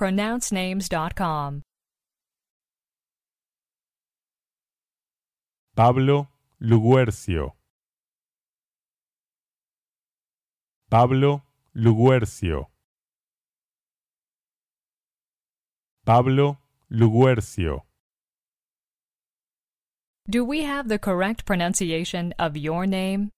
pronouncenames.com. Pablo Luguercio. Pablo Luguercio. Pablo Luguercio. Do we have the correct pronunciation of your name?